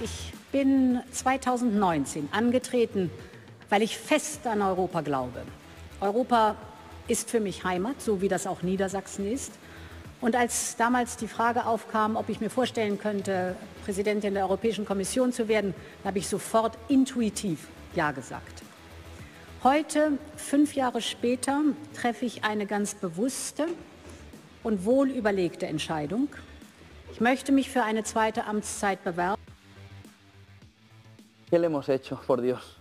Ich bin 2019 angetreten, weil ich fest an Europa glaube. Europa ist für mich Heimat, so wie das auch Niedersachsen ist. Und als damals die Frage aufkam, ob ich mir vorstellen könnte, Präsidentin der Europäischen Kommission zu werden, habe ich sofort intuitiv Ja gesagt. Heute, fünf Jahre später, treffe ich eine ganz bewusste und wohlüberlegte Entscheidung. Ich möchte mich für eine zweite Amtszeit bewerben. ¿Qué le hemos hecho, por Dios?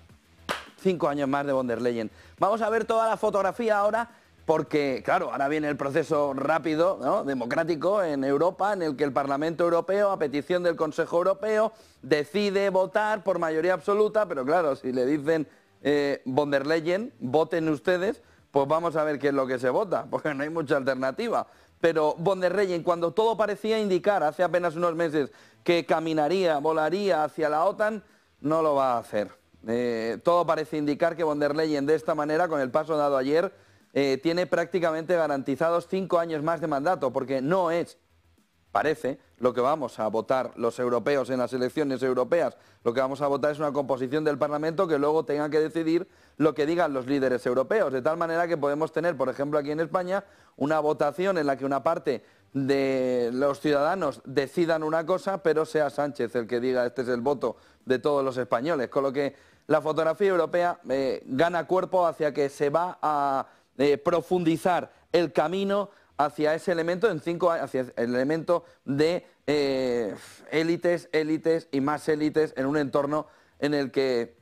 Cinco años más de der Leyen... Vamos a ver toda la fotografía ahora, porque, claro, ahora viene el proceso rápido, ¿no? democrático, en Europa, en el que el Parlamento Europeo, a petición del Consejo Europeo, decide votar por mayoría absoluta, pero claro, si le dicen eh, der voten ustedes, pues vamos a ver qué es lo que se vota, porque no hay mucha alternativa. Pero von der Leyen, cuando todo parecía indicar hace apenas unos meses que caminaría, volaría hacia la OTAN, no lo va a hacer. Eh, todo parece indicar que von der Leyen de esta manera, con el paso dado ayer, eh, tiene prácticamente garantizados cinco años más de mandato, porque no es, parece, lo que vamos a votar los europeos en las elecciones europeas. Lo que vamos a votar es una composición del Parlamento que luego tenga que decidir lo que digan los líderes europeos. De tal manera que podemos tener, por ejemplo, aquí en España, una votación en la que una parte de los ciudadanos decidan una cosa, pero sea Sánchez el que diga este es el voto de todos los españoles. Con lo que la fotografía europea eh, gana cuerpo hacia que se va a eh, profundizar el camino hacia ese elemento en cinco hacia el elemento de eh, élites, élites y más élites en un entorno en el que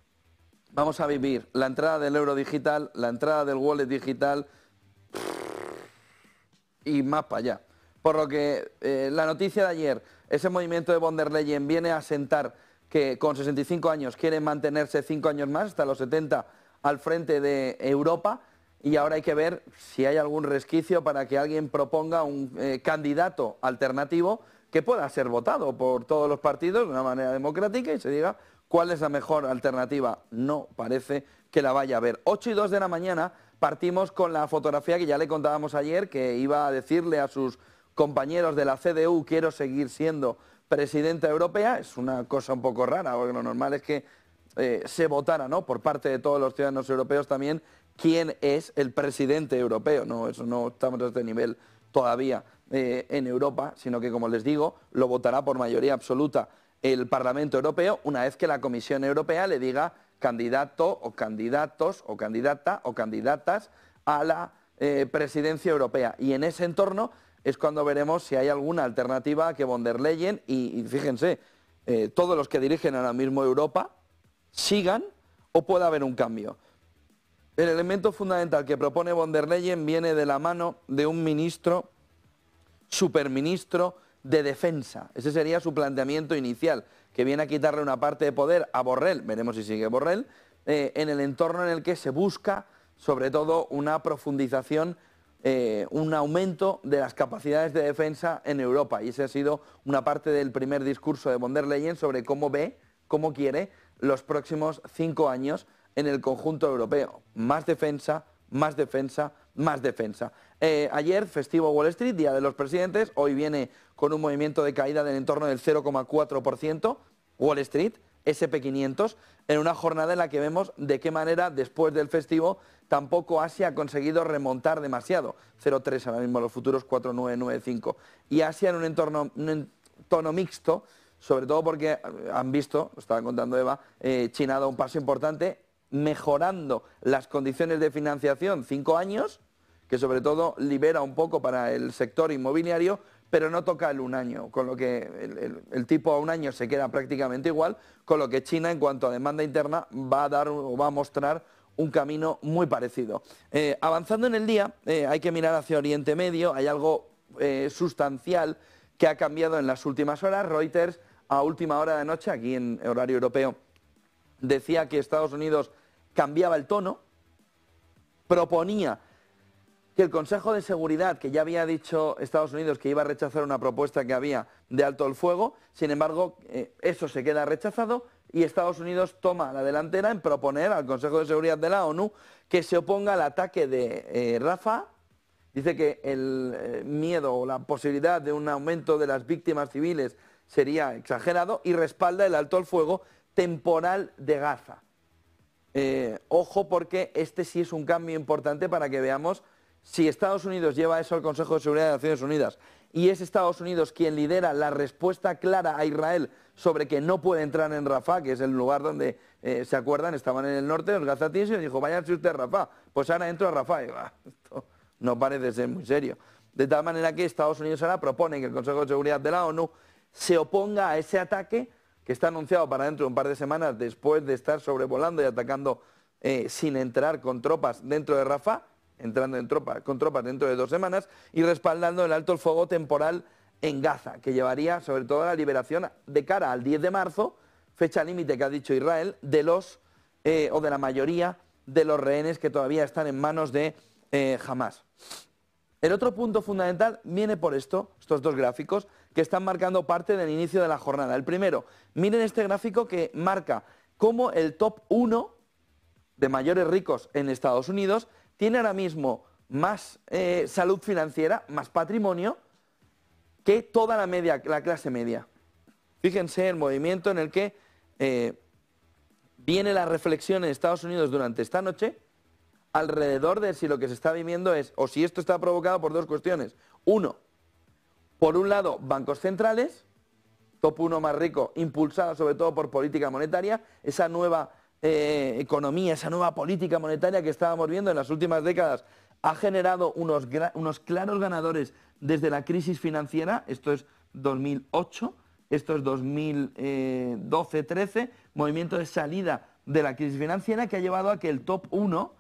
vamos a vivir la entrada del euro digital, la entrada del wallet digital y más para allá. Por lo que eh, la noticia de ayer, ese movimiento de von der Leyen viene a sentar que con 65 años quiere mantenerse 5 años más, hasta los 70, al frente de Europa. Y ahora hay que ver si hay algún resquicio para que alguien proponga un eh, candidato alternativo que pueda ser votado por todos los partidos de una manera democrática y se diga cuál es la mejor alternativa. No parece que la vaya a haber. 8 y 2 de la mañana partimos con la fotografía que ya le contábamos ayer, que iba a decirle a sus compañeros de la CDU, quiero seguir siendo presidenta europea, es una cosa un poco rara, porque lo normal es que eh, se votara, ¿no? Por parte de todos los ciudadanos europeos también, quién es el presidente europeo, ¿no? Eso no estamos a este nivel todavía eh, en Europa, sino que, como les digo, lo votará por mayoría absoluta el Parlamento Europeo una vez que la Comisión Europea le diga candidato o candidatos o candidata o candidatas a la eh, presidencia europea. Y en ese entorno es cuando veremos si hay alguna alternativa a que von der Leyen y, fíjense, eh, todos los que dirigen ahora mismo Europa sigan o pueda haber un cambio. El elemento fundamental que propone von der Leyen viene de la mano de un ministro, superministro de defensa. Ese sería su planteamiento inicial, que viene a quitarle una parte de poder a Borrell, veremos si sigue Borrell, eh, en el entorno en el que se busca sobre todo una profundización eh, un aumento de las capacidades de defensa en Europa. Y ese ha sido una parte del primer discurso de von der Leyen sobre cómo ve, cómo quiere los próximos cinco años en el conjunto europeo. Más defensa, más defensa, más defensa. Eh, ayer, festivo Wall Street, Día de los Presidentes, hoy viene con un movimiento de caída del entorno del 0,4%. Wall Street SP500 en una jornada en la que vemos de qué manera después del festivo tampoco Asia ha conseguido remontar demasiado. 0,3 ahora mismo los futuros, 4,995. Y Asia en un entorno, entorno mixto, sobre todo porque eh, han visto, lo estaba contando Eva, eh, China ha dado un paso importante mejorando las condiciones de financiación cinco años, que sobre todo libera un poco para el sector inmobiliario, pero no toca el un año, con lo que el, tipo a un año se queda prácticamente igual, con lo que China en cuanto a demanda interna va a dar o va a mostrar un camino muy parecido. Eh, avanzando en el día, eh, hay que mirar hacia Oriente Medio, hay algo eh, sustancial que ha cambiado en las últimas horas. Reuters a última hora de noche, aquí en horario europeo, decía que Estados Unidos cambiaba el tono, proponía que el Consejo de Seguridad, que ya había dicho Estados Unidos que iba a rechazar una propuesta que había de alto el fuego, sin embargo, eh, eso se queda rechazado y Estados Unidos toma la delantera en proponer al Consejo de Seguridad de la ONU que se oponga al ataque de eh, Rafa. Dice que el eh, miedo o la posibilidad de un aumento de las víctimas civiles sería exagerado y respalda el alto el fuego temporal de Gaza. ojo porque este sí es un cambio importante para que veamos si Estados Unidos lleva eso al Consejo de Seguridad de Naciones Unidas y es Estados Unidos quien lidera la respuesta clara a Israel sobre que no puede entrar en Rafah, que es el lugar donde, eh, ¿se acuerdan? Estaban en el norte, los gazatíes, y dijo, váyanse usted a Rafah. Pues ahora entro a Rafah. Y, esto no parece ser muy serio. De tal manera que Estados Unidos ahora propone que el Consejo de Seguridad de la ONU se oponga a ese ataque que está anunciado para dentro de un par de semanas después de estar sobrevolando y atacando eh, sin entrar con tropas dentro de Rafah entrando con tropas dentro de dos semanas y respaldando el alto el fuego temporal en Gaza, que llevaría sobre todo a la liberación de cara al 10 de marzo, fecha límite que ha dicho Israel, de los eh, o de la mayoría de los rehenes que todavía están en manos de eh, Hamas. El otro punto fundamental viene por esto, estos dos gráficos, que están marcando parte del inicio de la jornada. El primero, miren este gráfico que marca cómo el top 1 de mayores ricos en Estados Unidos tiene ahora mismo más eh, salud financiera, más patrimonio, que toda la, media, la clase media. Fíjense el movimiento en el que eh, viene la reflexión en Estados Unidos durante esta noche alrededor de si lo que se está viviendo es, o si esto está provocado por dos cuestiones. Uno, por un lado, bancos centrales, top uno más rico, impulsada sobre todo por política monetaria, esa nueva eh, economía, esa nueva política monetaria que estábamos viendo en las últimas décadas, ha generado unos, claros ganadores desde la crisis financiera, esto es 2008, esto es 2012-13, eh, movimiento de salida de la crisis financiera que ha llevado a que el top 1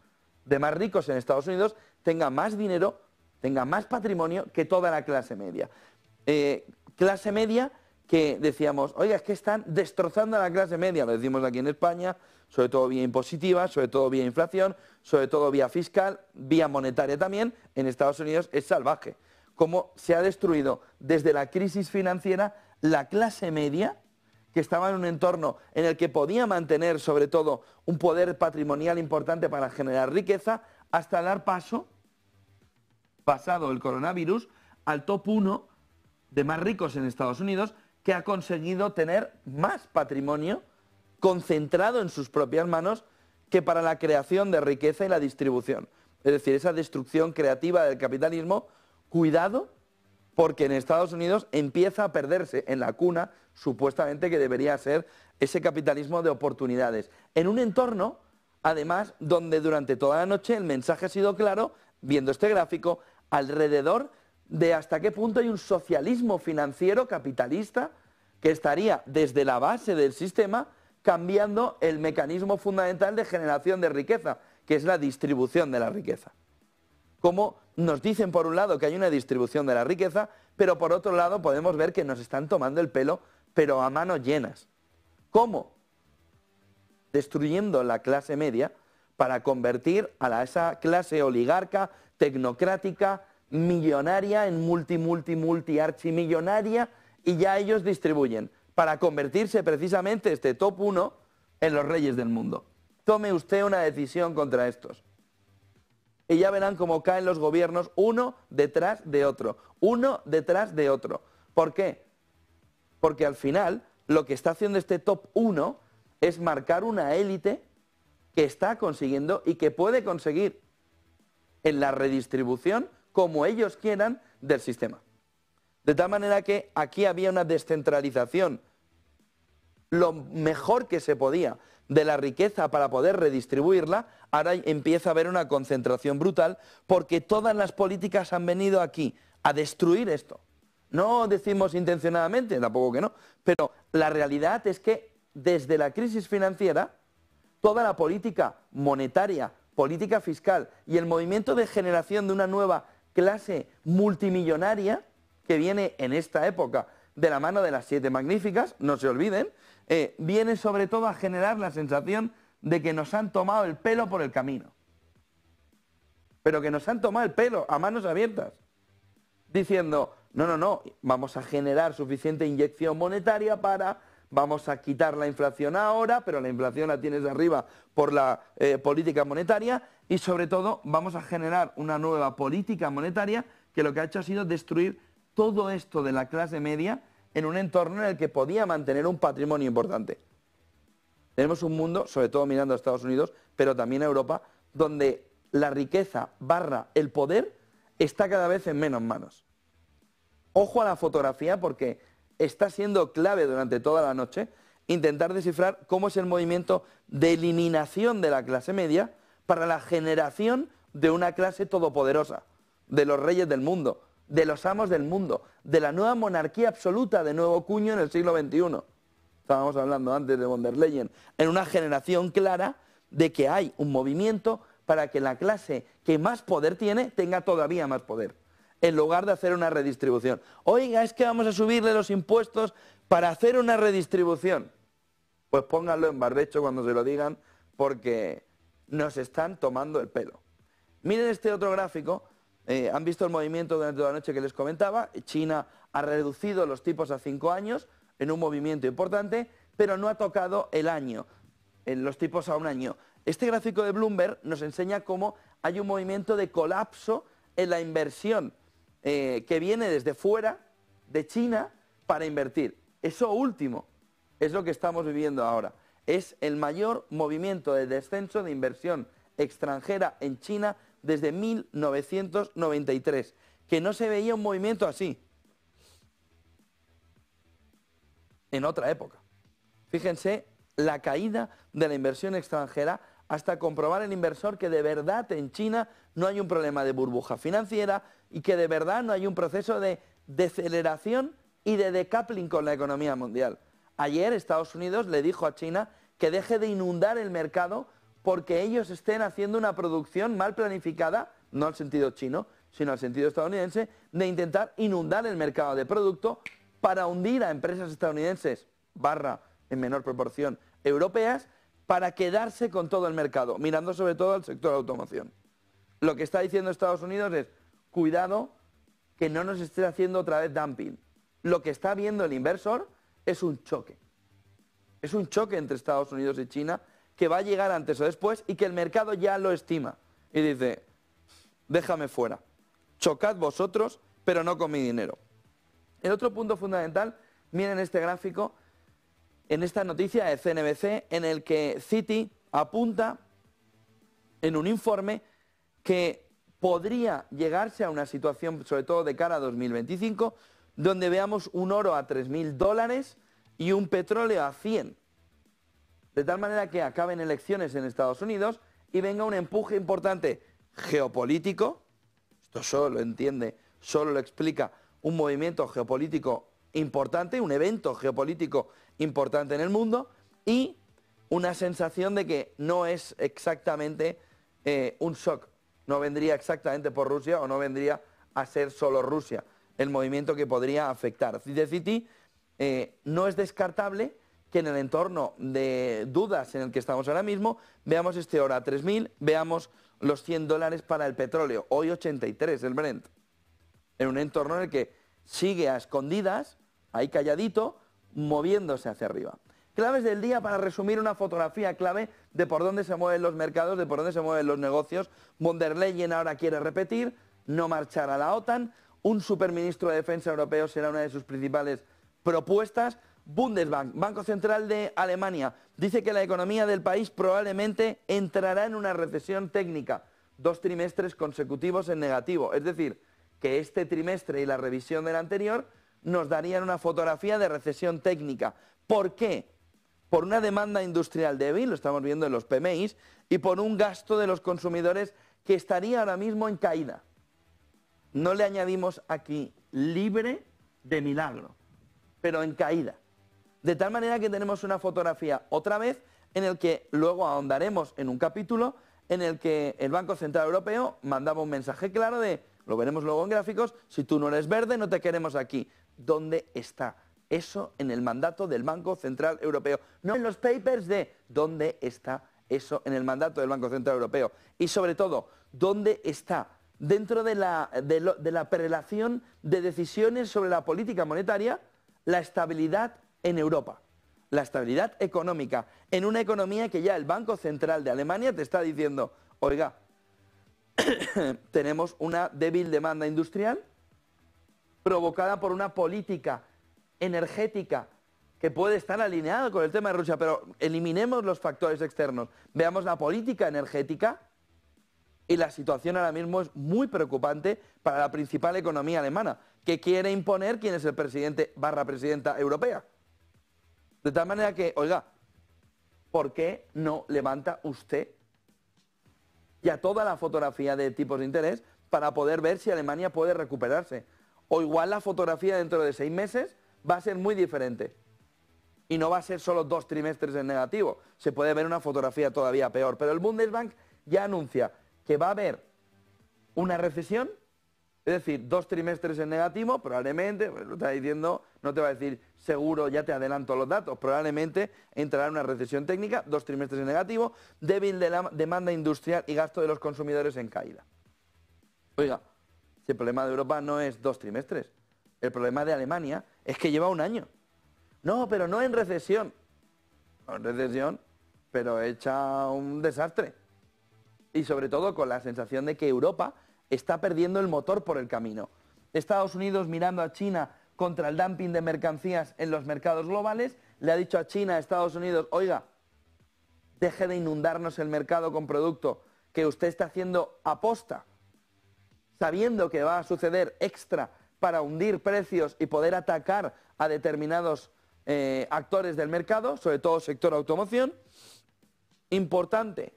de más ricos en Estados Unidos tenga más dinero, tenga más patrimonio que toda la clase media. Eh, clase media que decíamos, oiga, es que están destrozando a la clase media, lo decimos aquí en España, sobre todo vía impositiva, sobre todo vía inflación, sobre todo vía fiscal, vía monetaria también, en Estados Unidos es salvaje. Cómo se ha destruido desde la crisis financiera la clase media, que estaba en un entorno en el que podía mantener sobre todo un poder patrimonial importante para generar riqueza, hasta dar paso, pasado el coronavirus, al top 1 de más ricos en Estados Unidos, que ha conseguido tener más patrimonio concentrado en sus propias manos que para la creación de riqueza y la distribución. Es decir, esa destrucción creativa del capitalismo, cuidado, porque en Estados Unidos empieza a perderse en la cuna, supuestamente que debería ser ese capitalismo de oportunidades. En un entorno, además, donde durante toda la noche el mensaje ha sido claro, viendo este gráfico, alrededor de hasta qué punto hay un socialismo financiero capitalista que estaría desde la base del sistema cambiando el mecanismo fundamental de generación de riqueza, que es la distribución de la riqueza. Como nos dicen por un lado que hay una distribución de la riqueza, pero por otro lado podemos ver que nos están tomando el pelo, pero a manos llenas. ¿Cómo? Destruyendo la clase media para convertir a, esa clase oligarca, tecnocrática, millonaria en multi, multi, multi, y ya ellos distribuyen para convertirse precisamente este top 1 en los reyes del mundo. Tome usted una decisión contra estos. Y ya verán cómo caen los gobiernos uno detrás de otro, uno detrás de otro. ¿Por qué? Porque al final lo que está haciendo este top 1 es marcar una élite que está consiguiendo y que puede conseguir en la redistribución como ellos quieran del sistema. De tal manera que aquí había una descentralización, lo mejor que se podía de la riqueza para poder redistribuirla, ahora empieza a haber una concentración brutal porque todas las políticas han venido aquí a destruir esto. No decimos intencionadamente, tampoco que no, pero la realidad es que desde la crisis financiera, toda la política monetaria, política fiscal y el movimiento de generación de una nueva clase multimillonaria que viene en esta época de la mano de las siete magníficas, no se olviden, eh, viene sobre todo a generar la sensación de que nos han tomado el pelo por el camino. Pero que nos han tomado el pelo a manos abiertas. Diciendo, no, no, no, vamos a generar suficiente inyección monetaria para, vamos a quitar la inflación ahora, pero la inflación la tienes de arriba por la eh, política monetaria y sobre todo vamos a generar una nueva política monetaria que lo que ha hecho ha sido destruir todo esto de la clase media en un entorno en el que podía mantener un patrimonio importante. Tenemos un mundo, sobre todo mirando a Estados Unidos, pero también a Europa, donde la riqueza barra el poder está cada vez en menos manos. Ojo a la fotografía porque está siendo clave durante toda la noche intentar descifrar cómo es el movimiento de eliminación de la clase media para la generación de una clase todopoderosa, de los reyes del mundo, de los amos del mundo, de la nueva monarquía absoluta de nuevo cuño en el siglo XXI. Estábamos hablando antes de von der Leyen, en una generación clara de que hay un movimiento para que la clase que más poder tiene tenga todavía más poder, en lugar de hacer una redistribución. Oiga, es que vamos a subirle los impuestos para hacer una redistribución. Pues pónganlo en barrecho cuando se lo digan, porque nos están tomando el pelo. Miren este otro gráfico eh, han visto el movimiento durante toda la noche que les comentaba. China ha reducido los tipos a cinco años en un movimiento importante, pero no ha tocado el año, en los tipos a un año. Este gráfico de Bloomberg nos enseña cómo hay un movimiento de colapso en la inversión eh, que viene desde fuera de China para invertir. Eso último es lo que estamos viviendo ahora. Es el mayor movimiento de descenso de inversión extranjera en China desde 1993, que no se veía un movimiento así en otra época. Fíjense la caída de la inversión extranjera hasta comprobar el inversor que de verdad en China no hay un problema de burbuja financiera y que de verdad no hay un proceso de deceleración y de decoupling con la economía mundial. Ayer Estados Unidos le dijo a China que deje de inundar el mercado porque ellos estén haciendo una producción mal planificada, no al sentido chino, sino al sentido estadounidense, de intentar inundar el mercado de producto para hundir a empresas estadounidenses, barra en menor proporción europeas, para quedarse con todo el mercado, mirando sobre todo al sector de automoción. Lo que está diciendo Estados Unidos es, cuidado que no nos esté haciendo otra vez dumping. Lo que está viendo el inversor es un choque. Es un choque entre Estados Unidos y China que va a llegar antes o después y que el mercado ya lo estima. Y dice, déjame fuera, chocad vosotros, pero no con mi dinero. El otro punto fundamental, miren este gráfico, en esta noticia de CNBC, en el que Citi apunta en un informe que podría llegarse a una situación, sobre todo de cara a 2025, donde veamos un oro a 3.000 dólares y un petróleo a 100 de tal manera que acaben elecciones en Estados Unidos y venga un empuje importante geopolítico, esto solo lo entiende, solo lo explica un movimiento geopolítico importante, un evento geopolítico importante en el mundo y una sensación de que no es exactamente eh, un shock, no vendría exactamente por Rusia o no vendría a ser solo Rusia el movimiento que podría afectar. The City eh, no es descartable, que en el entorno de dudas en el que estamos ahora mismo, veamos este hora 3.000, veamos los 100 dólares para el petróleo, hoy 83 el Brent, en un entorno en el que sigue a escondidas, ahí calladito, moviéndose hacia arriba. Claves del día para resumir una fotografía clave de por dónde se mueven los mercados, de por dónde se mueven los negocios. Von der ahora quiere repetir, no marchar a la OTAN. Un superministro de Defensa europeo será una de sus principales propuestas. Bundesbank, Banco Central de Alemania, dice que la economía del país probablemente entrará en una recesión técnica, dos trimestres consecutivos en negativo. Es decir, que este trimestre y la revisión del anterior nos darían una fotografía de recesión técnica. ¿Por qué? Por una demanda industrial débil, lo estamos viendo en los PMIs, y por un gasto de los consumidores que estaría ahora mismo en caída. No le añadimos aquí libre de milagro, pero en caída. De tal manera que tenemos una fotografía otra vez en el que luego ahondaremos en un capítulo en el que el Banco Central Europeo mandaba un mensaje claro de, lo veremos luego en gráficos, si tú no eres verde no te queremos aquí. ¿Dónde está eso en el mandato del Banco Central Europeo? No en los papers de dónde está eso en el mandato del Banco Central Europeo. Y sobre todo, ¿dónde está dentro de la, prelación de decisiones sobre la política monetaria la estabilidad en Europa. La estabilidad económica, en una economía que ya el Banco Central de Alemania te está diciendo, oiga, tenemos una débil demanda industrial provocada por una política energética que puede estar alineada con el tema de Rusia, pero eliminemos los factores externos, veamos la política energética y la situación ahora mismo es muy preocupante para la principal economía alemana, que quiere imponer quién es el presidente barra presidenta europea. De tal manera que, oiga, ¿por qué no levanta usted ya toda la fotografía de tipos de interés para poder ver si Alemania puede recuperarse? O igual la fotografía dentro de seis meses va a ser muy diferente. Y no va a ser solo dos trimestres en negativo. Se puede ver una fotografía todavía peor. Pero el Bundesbank ya anuncia que va a haber una recesión es decir, dos trimestres en negativo, probablemente, pues, lo está diciendo, no te va a decir seguro, ya te adelanto los datos, probablemente entrará en una recesión técnica, dos trimestres en negativo, débil de la demanda industrial y gasto de los consumidores en caída. Oiga, si el problema de Europa no es dos trimestres, el problema de Alemania es que lleva un año. No, pero no en recesión. en recesión, pero hecha un desastre. Y sobre todo con la sensación de que Europa está perdiendo el motor por el camino. Estados Unidos mirando a China contra el dumping de mercancías en los mercados globales, le ha dicho a China, a Estados Unidos, oiga, deje de inundarnos el mercado con producto que usted está haciendo aposta, sabiendo que va a suceder extra para hundir precios y poder atacar a determinados eh, actores del mercado, sobre todo sector automoción. Importante,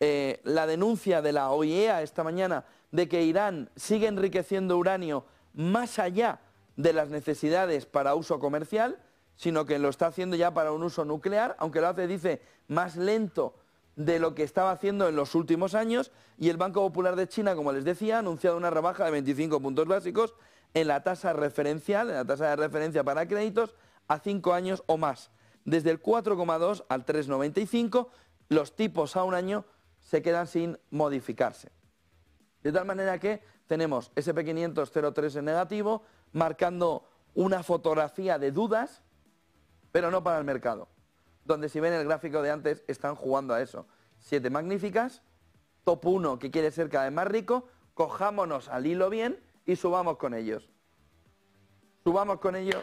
eh, la denuncia de la OIEA esta mañana de que Irán sigue enriqueciendo uranio más allá de las necesidades para uso comercial, sino que lo está haciendo ya para un uso nuclear, aunque lo hace, dice, más lento de lo que estaba haciendo en los últimos años, y el Banco Popular de China, como les decía, ha anunciado una rebaja de 25 puntos básicos en la tasa referencial, en la tasa de referencia para créditos, a cinco años o más. Desde el 4,2 al 3,95, los tipos a un año se quedan sin modificarse. De tal manera que tenemos SP500-03 en negativo, marcando una fotografía de dudas, pero no para el mercado. Donde si ven el gráfico de antes, están jugando a eso. Siete magníficas, top 1 que quiere ser cada vez más rico, cojámonos al hilo bien y subamos con ellos. Subamos con ellos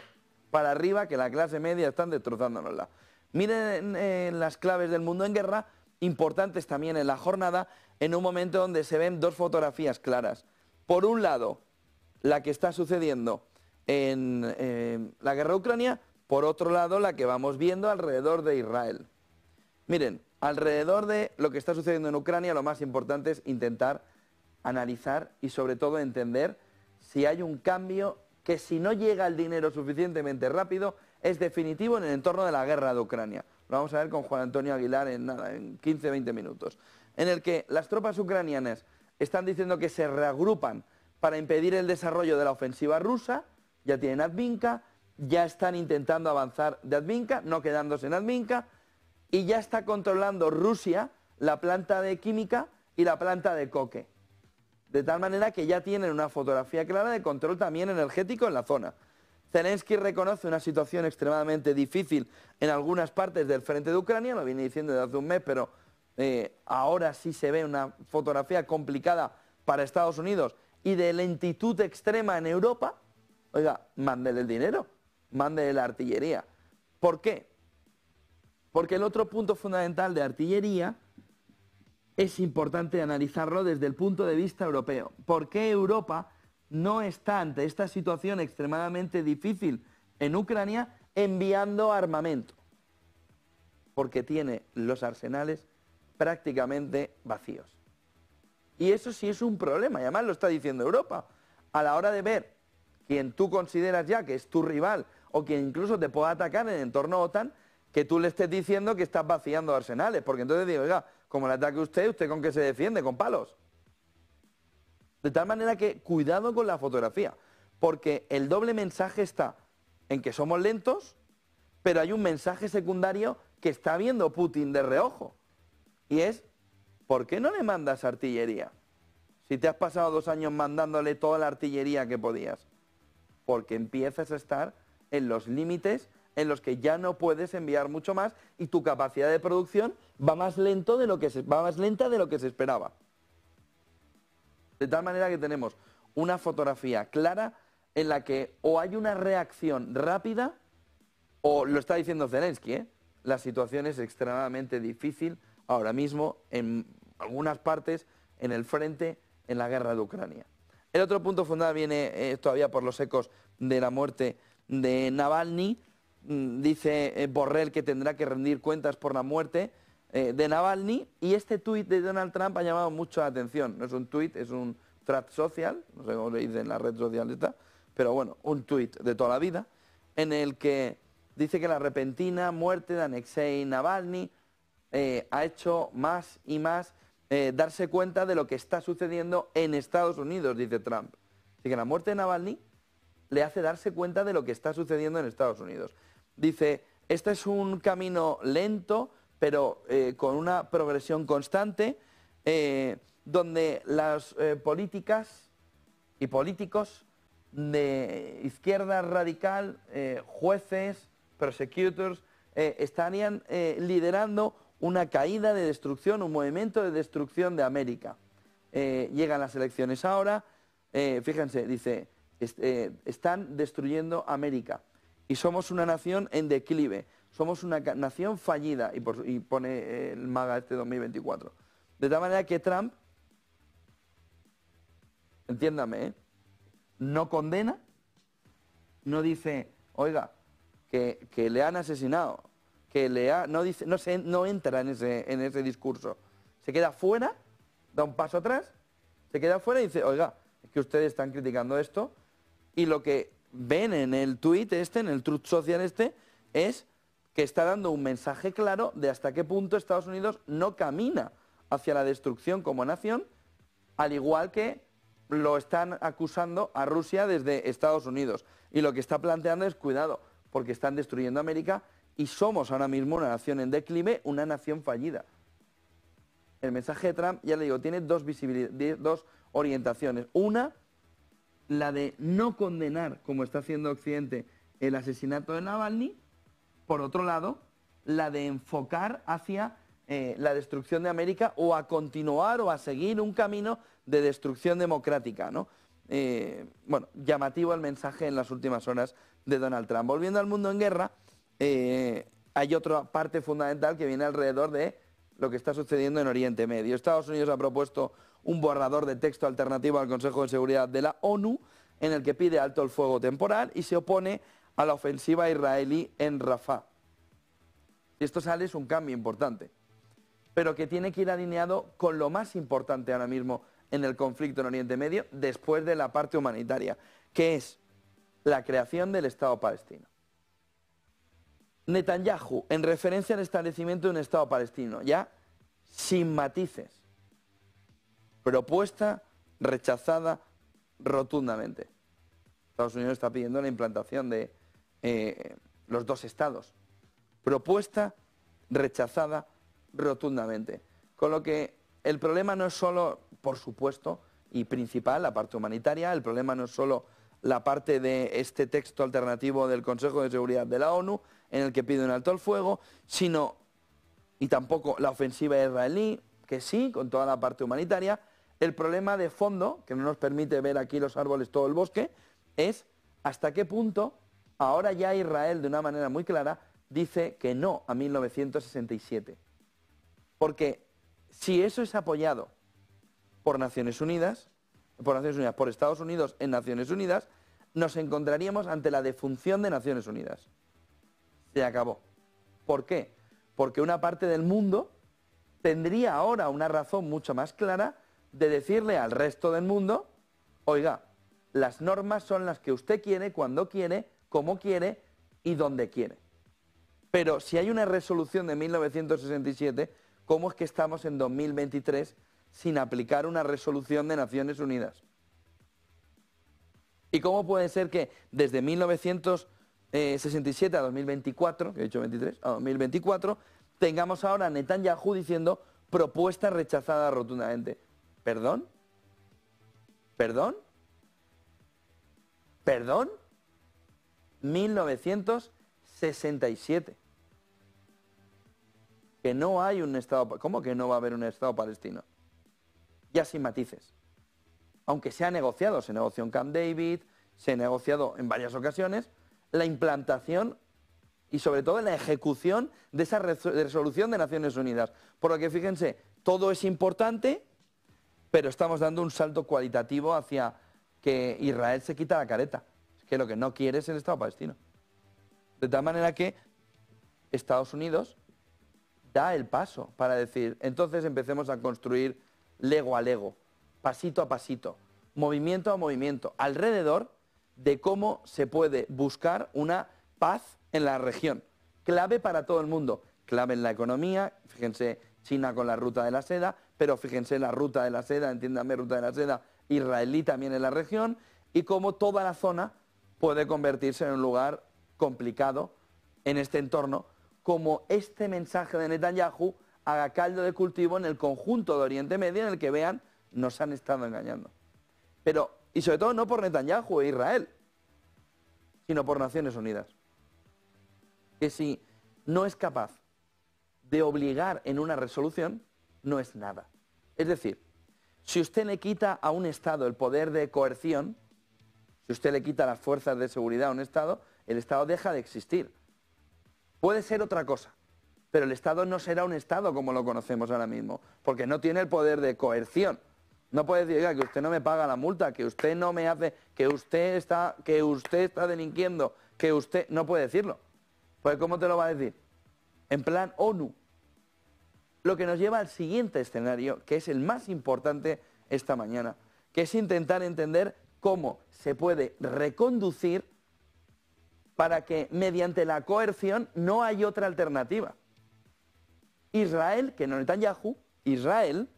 para arriba, que la clase media están destrozándonosla. Miren las claves del mundo en guerra, importantes también en la jornada, en un momento donde se ven dos fotografías claras. Por un lado, la que está sucediendo en eh, la guerra de Ucrania, por otro lado, la que vamos viendo alrededor de Israel. Miren, alrededor de lo que está sucediendo en Ucrania, lo más importante es intentar analizar y sobre todo entender si hay un cambio que si no llega el dinero suficientemente rápido, es definitivo en el entorno de la guerra de Ucrania vamos a ver con Juan Antonio Aguilar en, en 15-20 minutos. En el que las tropas ucranianas están diciendo que se reagrupan para impedir el desarrollo de la ofensiva rusa, ya tienen Advinka, ya están intentando avanzar de Advinka, no quedándose en Advinka, y ya está controlando Rusia la planta de química y la planta de coque. De tal manera que ya tienen una fotografía clara de control también energético en la zona. Zelensky reconoce una situación extremadamente difícil en algunas partes del frente de Ucrania, lo viene diciendo desde hace un mes, pero eh, ahora sí se ve una fotografía complicada para Estados Unidos y de lentitud extrema en Europa. Oiga, mande el dinero, mande la artillería. ¿Por qué? Porque el otro punto fundamental de artillería es importante analizarlo desde el punto de vista europeo. ¿Por qué Europa no está ante esta situación extremadamente difícil en Ucrania enviando armamento, porque tiene los arsenales prácticamente vacíos. Y eso sí es un problema, y además lo está diciendo Europa. A la hora de ver quien tú consideras ya que es tu rival o quien incluso te pueda atacar en el entorno OTAN, que tú le estés diciendo que estás vaciando arsenales, porque entonces digo, oiga, como le ataque usted, ¿usted con qué se defiende? ¿Con palos? De tal manera que cuidado con la fotografía, porque el doble mensaje está en que somos lentos, pero hay un mensaje secundario que está viendo Putin de reojo. Y es, ¿por qué no le mandas artillería? Si te has pasado dos años mandándole toda la artillería que podías. Porque empiezas a estar en los límites en los que ya no puedes enviar mucho más y tu capacidad de producción va más lento de lo que va más lenta de lo que se esperaba. De tal manera que tenemos una fotografía clara en la que o hay una reacción rápida o lo está diciendo Zelensky, ¿eh? la situación es extremadamente difícil ahora mismo en algunas partes, en el frente, en la guerra de Ucrania. El otro punto fundado viene eh, todavía por los ecos de la muerte de Navalny. Mm, dice eh, Borrell que tendrá que rendir cuentas por la muerte eh, de Navalny y este tuit de Donald Trump ha llamado mucha atención. No es un tuit, es un thread social, no sé cómo le dicen en la red social esta, pero bueno, un tuit de toda la vida, en el que dice que la repentina muerte de Alexei Navalny eh, ha hecho más y más eh, darse cuenta de lo que está sucediendo en Estados Unidos, dice Trump. Así que la muerte de Navalny le hace darse cuenta de lo que está sucediendo en Estados Unidos. Dice, este es un camino lento, pero eh, con una progresión constante, eh, donde las eh, políticas y políticos de izquierda radical, jueces, prosecutors, estarían liderando una caída de destrucción, un movimiento de destrucción de América. llegan las elecciones ahora, fíjense, dice, están destruyendo América y somos una nación en declive. Somos una nación fallida, y, pone el MAGA este 2024. De tal manera que Trump, entiéndame, ¿eh? no condena, no dice, oiga, que, le han asesinado, que le ha, no, dice, no, no entra en ese, en ese discurso. Se queda fuera, da un paso atrás, se queda fuera y dice, oiga, es que ustedes están criticando esto y lo que ven en el tweet este, en el truth social este, es que está dando un mensaje claro de hasta qué punto Estados Unidos no camina hacia la destrucción como nación, al igual que lo están acusando a Rusia desde Estados Unidos. Y lo que está planteando es cuidado, porque están destruyendo América y somos ahora mismo una nación en declive, una nación fallida. El mensaje de Trump, ya le digo, tiene dos, dos orientaciones. Una, la de no condenar, como está haciendo Occidente, el asesinato de Navalny, por otro lado, la de enfocar hacia eh, la destrucción de América o a continuar o a seguir un camino de destrucción democrática, ¿no? Eh, bueno, llamativo el mensaje en las últimas horas de Donald Trump. Volviendo al mundo en guerra, eh, hay otra parte fundamental que viene alrededor de lo que está sucediendo en Oriente Medio. Estados Unidos ha propuesto un borrador de texto alternativo al Consejo de Seguridad de la ONU en el que pide alto el fuego temporal y se opone a la ofensiva israelí en Rafah. Y esto sale es un cambio importante, pero que tiene que ir alineado con lo más importante ahora mismo en el conflicto en Oriente Medio, después de la parte humanitaria, que es la creación del Estado palestino. Netanyahu, en referencia al establecimiento de un Estado palestino, ya sin matices. Propuesta rechazada rotundamente. Estados Unidos está pidiendo la implantación de eh, los dos estados. Propuesta rechazada rotundamente. Con lo que el problema no es solo, por supuesto, y principal, la parte humanitaria, el problema no es solo la parte de este texto alternativo del Consejo de Seguridad de la ONU, en el que pide un alto al fuego, sino, y tampoco la ofensiva israelí, que sí, con toda la parte humanitaria, el problema de fondo, que no nos permite ver aquí los árboles, todo el bosque, es hasta qué punto Ahora ya Israel, de una manera muy clara, dice que no a 1967. Porque si eso es apoyado por Naciones Unidas, por Estados Unidos en Naciones Unidas, nos encontraríamos ante la defunción de Naciones Unidas. Se acabó. ¿Por qué? Porque una parte del mundo tendría ahora una razón mucho más clara de decirle al resto del mundo, oiga, las normas son las que usted quiere, cuando quiere, como quiere y donde quiere. Pero si hay una resolución de 1967, ¿cómo es que estamos en 2023 sin aplicar una resolución de Naciones Unidas? ¿Y cómo puede ser que desde 1967 a 2024, que he dicho 23, a 2024, tengamos ahora a Netanyahu diciendo propuesta rechazada rotundamente? ¿Perdón? ¿Perdón? ¿Perdón? 1967. Que no hay un Estado... ¿Cómo que no va a haber un Estado palestino? Ya sin matices. Aunque se ha negociado, se negoció en Camp David, se ha negociado en varias ocasiones, la implantación y sobre todo la ejecución de esa resolución de Naciones Unidas. Por lo que fíjense, todo es importante, pero estamos dando un salto cualitativo hacia que Israel se quita la careta que lo que no quiere es el Estado palestino. De tal manera que Estados Unidos da el paso para decir, entonces empecemos a construir lego a lego, pasito a pasito, movimiento a movimiento, alrededor de cómo se puede buscar una paz en la región. Clave para todo el mundo, clave en la economía, fíjense China con la ruta de la seda, pero fíjense la ruta de la seda, entiéndame ruta de la seda, israelí también en la región, y cómo toda la zona puede convertirse en un lugar complicado en este entorno, como este mensaje de Netanyahu haga caldo de cultivo en el conjunto de Oriente Medio en el que vean nos han estado engañando. Pero, y sobre todo no por Netanyahu e Israel, sino por Naciones Unidas. Que si no es capaz de obligar en una resolución, no es nada. Es decir, si usted le quita a un Estado el poder de coerción, usted le quita las fuerzas de seguridad a un Estado, el Estado deja de existir. Puede ser otra cosa, pero el Estado no será un Estado como lo conocemos ahora mismo, porque no tiene el poder de coerción. No puede decir, que usted no me paga la multa, que usted no me hace, que usted está, que usted está delinquiendo, que usted. No puede decirlo. Pues ¿cómo te lo va a decir? En plan ONU. Lo que nos lleva al siguiente escenario, que es el más importante esta mañana, que es intentar entender cómo se puede reconducir para que mediante la coerción no hay otra alternativa. Israel, que no Netanyahu, Israel,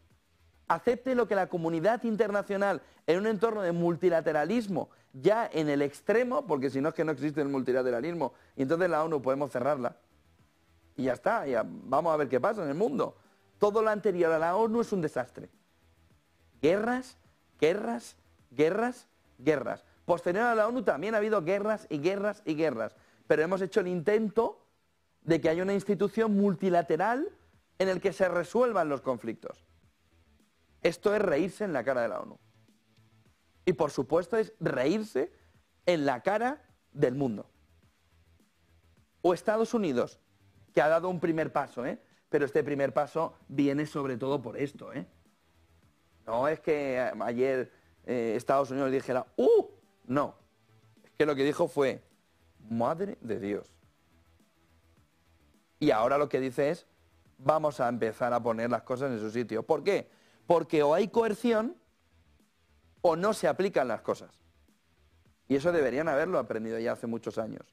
acepte lo que la comunidad internacional en un entorno de multilateralismo ya en el extremo, porque si no es que no existe el multilateralismo, y entonces la ONU podemos cerrarla. Y ya está, vamos a ver qué pasa en el mundo. Todo lo anterior a la ONU es un desastre. Guerras, guerras, guerras, guerras. Posterior a la ONU también ha habido guerras y guerras y guerras, pero hemos hecho el intento de que haya una institución multilateral en el que se resuelvan los conflictos. Esto es reírse en la cara de la ONU. Y por supuesto es reírse en la cara del mundo. O Estados Unidos, que ha dado un primer paso, ¿eh? pero este primer paso viene sobre todo por esto. ¿eh? No es que ayer eh, Estados Unidos dijera, ¡uh! No. Es que lo que dijo fue, madre de Dios. Y ahora lo que dice es, vamos a empezar a poner las cosas en su sitio. ¿Por qué? Porque o hay coerción o no se aplican las cosas. Y eso deberían haberlo aprendido ya hace muchos años.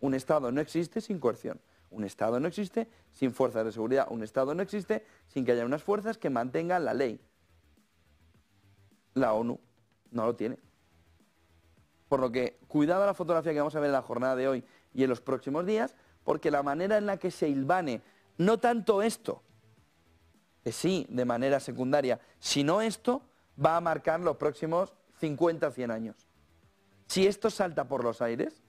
Un Estado no existe sin coerción. Un Estado no existe sin fuerzas de seguridad. Un Estado no existe sin que haya unas fuerzas que mantengan la ley la ONU no lo tiene. Por lo que cuidado la fotografía que vamos a ver en la jornada de hoy y en los próximos días, porque la manera en la que se ilvane no tanto esto, que sí, de manera secundaria, sino esto, va a marcar los próximos 50, 100 años. Si esto salta por los aires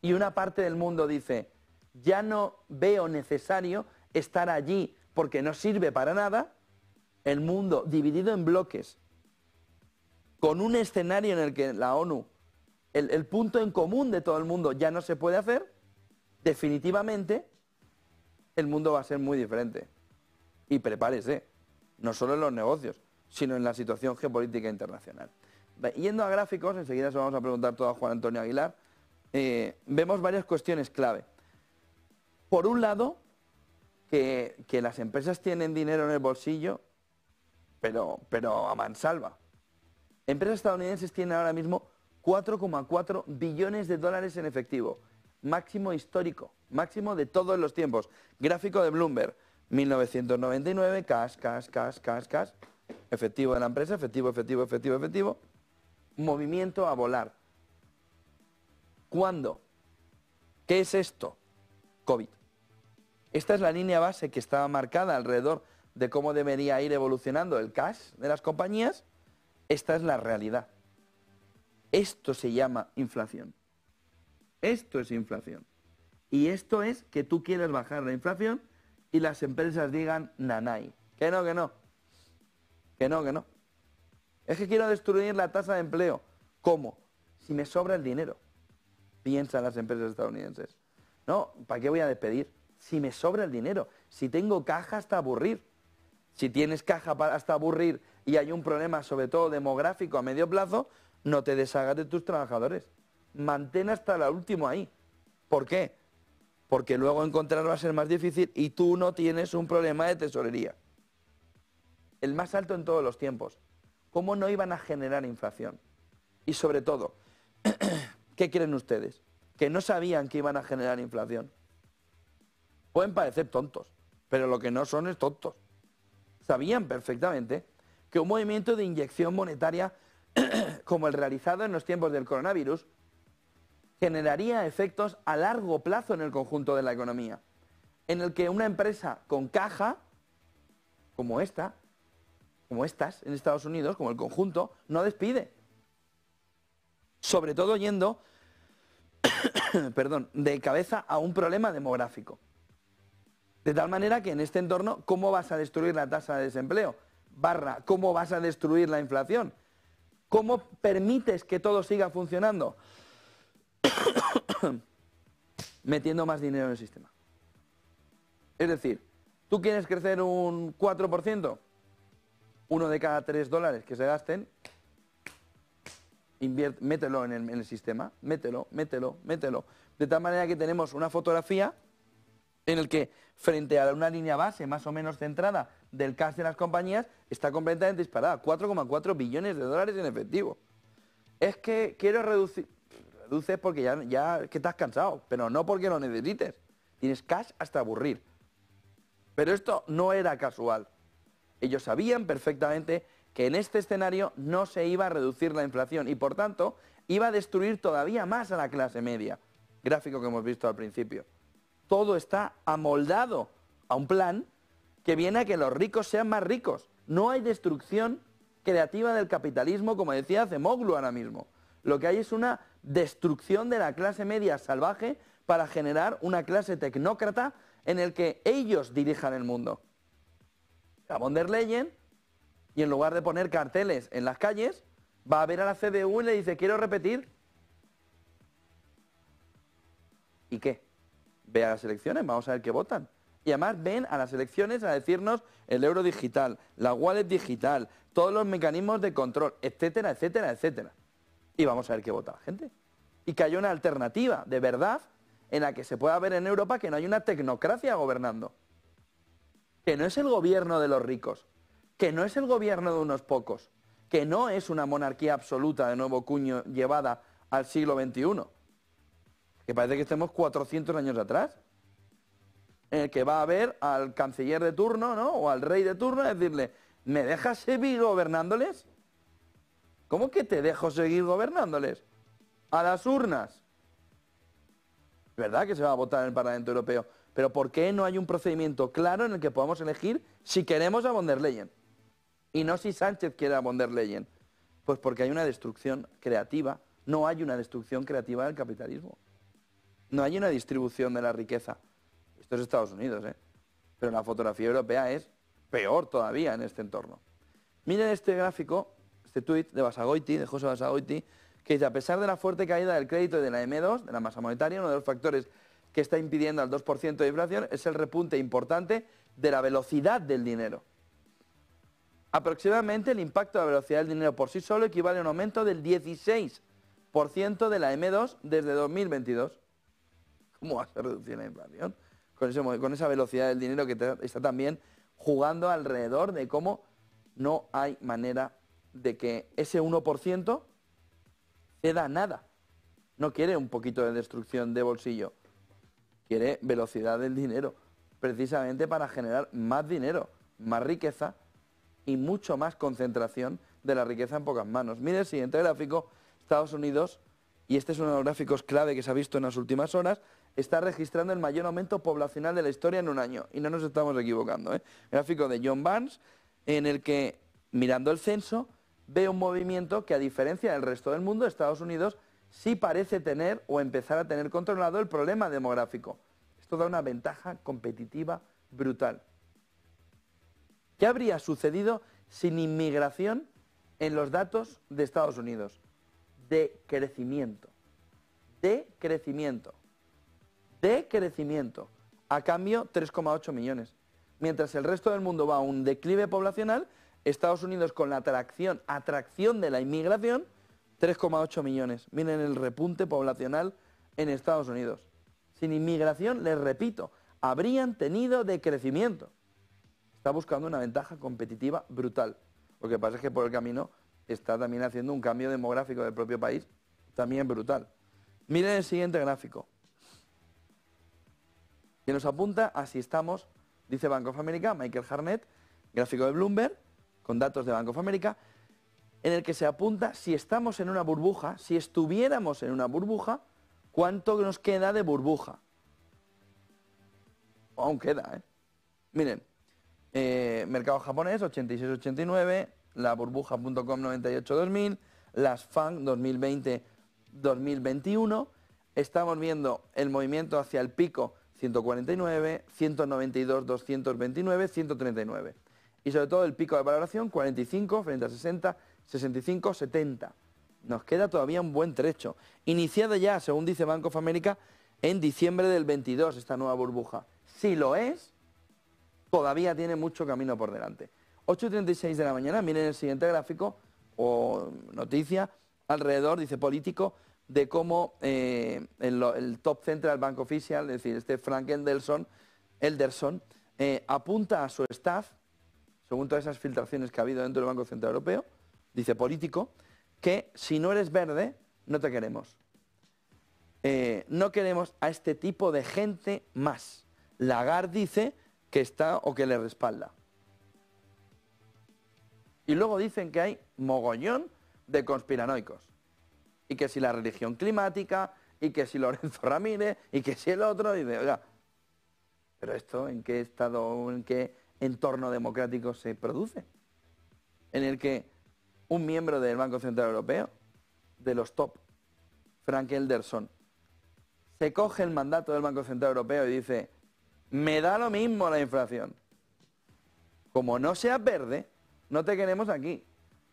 y una parte del mundo dice, ya no veo necesario estar allí porque no sirve para nada, el mundo dividido en bloques con un escenario en el que la ONU, el, punto en común de todo el mundo ya no se puede hacer, definitivamente el mundo va a ser muy diferente. Y prepárese, no solo en los negocios, sino en la situación geopolítica internacional. Yendo a gráficos, enseguida se vamos a preguntar todo a Juan Antonio Aguilar, eh, vemos varias cuestiones clave. Por un lado, que, que, las empresas tienen dinero en el bolsillo, pero, pero a mansalva. Empresas estadounidenses tienen ahora mismo 4,4 billones de dólares en efectivo, máximo histórico, máximo de todos los tiempos. Gráfico de Bloomberg, 1999, cash, cash, cash, cash, cash, efectivo de la empresa, efectivo, efectivo, efectivo, efectivo, movimiento a volar. ¿Cuándo? ¿Qué es esto? COVID. Esta es la línea base que estaba marcada alrededor de cómo debería ir evolucionando el cash de las compañías esta es la realidad. Esto se llama inflación. Esto es inflación. Y esto es que tú quieres bajar la inflación y las empresas digan nanay. Que no, que no. Que no, que no. Es que quiero destruir la tasa de empleo. ¿Cómo? Si me sobra el dinero. Piensan las empresas estadounidenses. No, ¿para qué voy a despedir? Si me sobra el dinero. Si tengo caja hasta aburrir. Si tienes caja hasta aburrir y hay un problema, sobre todo demográfico a medio plazo, no te deshagas de tus trabajadores. Mantén hasta la último ahí. ¿Por qué? Porque luego encontrar va a ser más difícil y tú no tienes un problema de tesorería. El más alto en todos los tiempos. ¿Cómo no iban a generar inflación? Y sobre todo, ¿qué quieren ustedes? Que no sabían que iban a generar inflación. Pueden parecer tontos, pero lo que no son es tontos sabían perfectamente que un movimiento de inyección monetaria como el realizado en los tiempos del coronavirus generaría efectos a largo plazo en el conjunto de la economía, en el que una empresa con caja, como esta, como estas en Estados Unidos, como el conjunto, no despide. Sobre todo yendo, perdón, de cabeza a un problema demográfico. De tal manera que en este entorno, ¿cómo vas a destruir la tasa de desempleo? Barra, ¿cómo vas a destruir la inflación? ¿Cómo permites que todo siga funcionando? Metiendo más dinero en el sistema. Es decir, ¿tú quieres crecer un 4%? Uno de cada tres dólares que se gasten, mételo en el, en el sistema, mételo, mételo, mételo. De tal manera que tenemos una fotografía en el que frente a una línea base más o menos centrada del cash de las compañías, está completamente disparada. 4,4 billones de dólares en efectivo. Es que quiero reducir... Reduces porque ya, estás cansado, pero no porque lo necesites. Tienes cash hasta aburrir. Pero esto no era casual. Ellos sabían perfectamente que en este escenario no se iba a reducir la inflación y por tanto iba a destruir todavía más a la clase media. Gráfico que hemos visto al principio todo está amoldado a un plan que viene a que los ricos sean más ricos. No hay destrucción creativa del capitalismo, como decía Zemoglu ahora mismo. Lo que hay es una destrucción de la clase media salvaje para generar una clase tecnócrata en el que ellos dirijan el mundo. A von der Leyen, y en lugar de poner carteles en las calles, va a ver a la CDU y le dice, quiero repetir. ¿Y qué? ve a las elecciones, vamos a ver qué votan. Y además ven a las elecciones a decirnos el euro digital, la wallet digital, todos los mecanismos de control, etcétera, etcétera, etcétera. Y vamos a ver qué vota la gente. Y que haya una alternativa de verdad en la que se pueda ver en Europa que no hay una tecnocracia gobernando. Que no es el gobierno de los ricos, que no es el gobierno de unos pocos, que no es una monarquía absoluta de nuevo cuño llevada al siglo XXI que parece que estemos 400 años atrás, en el que va a ver al canciller de turno, O al rey de turno, decirle, ¿me dejas seguir gobernándoles? ¿Cómo que te dejo seguir gobernándoles? A las urnas. verdad que se va a votar en el Parlamento Europeo, pero ¿por qué no hay un procedimiento claro en el que podamos elegir si queremos a von der Leyen? Y no si Sánchez quiere a von der Leyen. Pues porque hay una destrucción creativa, no hay una destrucción creativa del capitalismo. No hay una distribución de la riqueza. Esto es Estados Unidos, ¿eh? Pero la fotografía europea es peor todavía en este entorno. Miren este gráfico, este tuit de Basagoiti, de José Basagoiti, que dice, a pesar de la fuerte caída del crédito y de la M2, de la masa monetaria, uno de los factores que está impidiendo al 2% de inflación es el repunte importante de la velocidad del dinero. Aproximadamente el impacto de la velocidad del dinero por sí solo equivale a un aumento del 16% de la M2 desde 2022 cómo vas a reducir la inflación con, esa velocidad del dinero que está también jugando alrededor de cómo no hay manera de que ese 1% ceda nada. No quiere un poquito de destrucción de bolsillo, quiere velocidad del dinero, precisamente para generar más dinero, más riqueza y mucho más concentración de la riqueza en pocas manos. Mire el siguiente gráfico, Estados Unidos, y este es uno de los gráficos clave que se ha visto en las últimas horas, está registrando el mayor aumento poblacional de la historia en un año. Y no nos estamos equivocando. ¿eh? Gráfico de John Barnes, en el que, mirando el censo, ve un movimiento que, a diferencia del resto del mundo, Estados Unidos sí parece tener o empezar a tener controlado el problema demográfico. Esto da una ventaja competitiva brutal. ¿Qué habría sucedido sin inmigración en los datos de Estados Unidos? De crecimiento. De crecimiento de crecimiento. A cambio, 3,8 millones. Mientras el resto del mundo va a un declive poblacional, Estados Unidos con la atracción, atracción de la inmigración, 3,8 millones. Miren el repunte poblacional en Estados Unidos. Sin inmigración, les repito, habrían tenido decrecimiento. Está buscando una ventaja competitiva brutal. Lo que pasa es que por el camino está también haciendo un cambio demográfico del propio país, también brutal. Miren el siguiente gráfico que nos apunta a si estamos, dice Bank of America, Michael Harnett, gráfico de Bloomberg, con datos de Bank of America, en el que se apunta si estamos en una burbuja, si estuviéramos en una burbuja, cuánto nos queda de burbuja. aún queda, ¿eh? Miren, eh, mercado japonés 86-89, la burbuja.com 98-2000, las FANG 2020-2021. Estamos viendo el movimiento hacia el pico 149, 192, 229, 139. Y sobre todo el pico de valoración 45 frente a 60, 65, 70. Nos queda todavía un buen trecho. Iniciada ya, según dice Banco of America, en diciembre del 22 esta nueva burbuja. Si lo es, todavía tiene mucho camino por delante. 8.36 de la mañana, miren el siguiente gráfico o noticia alrededor, dice político, de cómo eh, el, top central bank official, es decir, este Frank Elderson, eh, apunta a su staff, según todas esas filtraciones que ha habido dentro del Banco Central Europeo, dice político, que si no eres verde, no te queremos. Eh, no queremos a este tipo de gente más. Lagarde dice que está o que le respalda. Y luego dicen que hay mogollón de conspiranoicos y que si la religión climática, y que si Lorenzo Ramírez, y que si el otro, y de, oiga, pero esto en qué estado, en qué entorno democrático se produce, en el que un miembro del Banco Central Europeo, de los top, Frank Elderson, se coge el mandato del Banco Central Europeo y dice, me da lo mismo la inflación. Como no seas verde, no te queremos aquí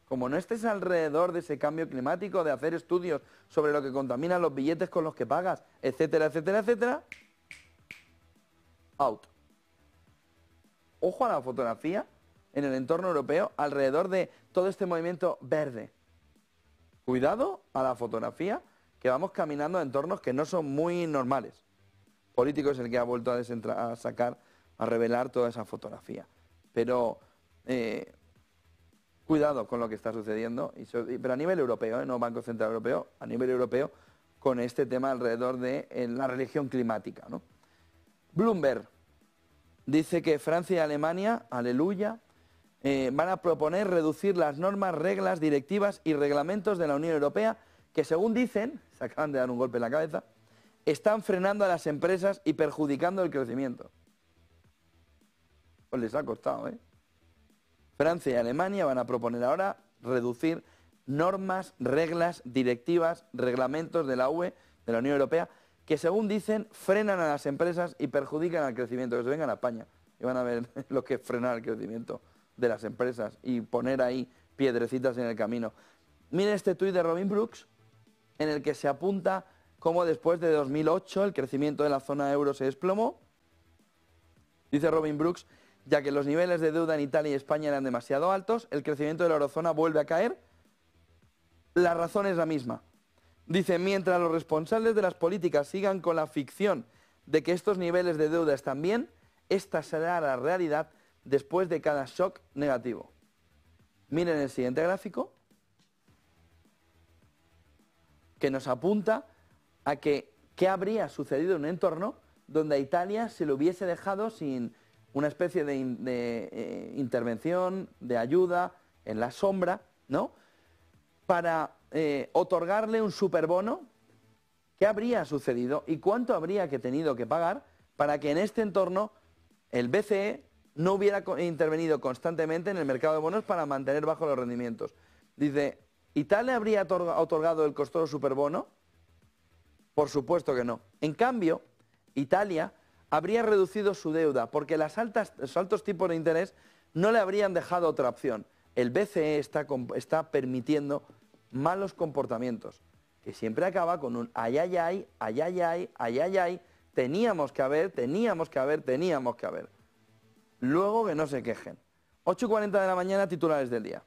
como no estés alrededor de ese cambio climático, de hacer estudios sobre lo que contaminan los billetes con los que pagas, etcétera, etcétera, etcétera, out. Ojo a la fotografía en el entorno europeo alrededor de todo este movimiento verde. Cuidado a la fotografía que vamos caminando a entornos que no son muy normales. Político es el que ha vuelto a, sacar, a revelar toda esa fotografía. Pero eh, cuidado con lo que está sucediendo, pero a nivel europeo, ¿eh? no Banco Central Europeo, a nivel europeo, con este tema alrededor de eh, la religión climática. Bloomberg dice que Francia y Alemania, aleluya, eh, van a proponer reducir las normas, reglas, directivas y reglamentos de la Unión Europea que, según dicen, se acaban de dar un golpe en la cabeza, están frenando a las empresas y perjudicando el crecimiento. Pues les ha costado, ¿eh? Francia y Alemania van a proponer ahora reducir normas, reglas, directivas, reglamentos de la UE, de la Unión Europea, que según dicen frenan a las empresas y perjudican al crecimiento, que se vengan a España y van a ver lo que es frenar el crecimiento de las empresas y poner ahí piedrecitas en el camino. Miren este tuit de Robin Brooks en el que se apunta cómo después de 2008 el crecimiento de la zona euro se desplomó. Dice Robin Brooks, ya que los niveles de deuda en Italia y España eran demasiado altos, el crecimiento de la eurozona vuelve a caer. La razón es la misma. Dice, mientras los responsables de las políticas sigan con la ficción de que estos niveles de deuda están bien, esta será la realidad después de cada shock negativo. Miren el siguiente gráfico que nos apunta a que qué habría sucedido en un entorno donde a Italia se lo hubiese dejado sin una especie de, eh, intervención, de ayuda en la sombra, ¿no? Para eh, otorgarle un superbono, ¿qué habría sucedido y cuánto habría que tenido que pagar para que en este entorno el BCE no hubiera intervenido constantemente en el mercado de bonos para mantener bajo los rendimientos? Dice, ¿Italia habría otorgado el costoso superbono? Por supuesto que no. En cambio, Italia habría reducido su deuda, porque los altos tipos de interés no le habrían dejado otra opción. El BCE está, permitiendo malos comportamientos, que siempre acaba con un ay ay ay ay ay ay teníamos que haber, teníamos que haber, teníamos que haber. Luego que no se quejen. 8.40 de la mañana, titulares del día.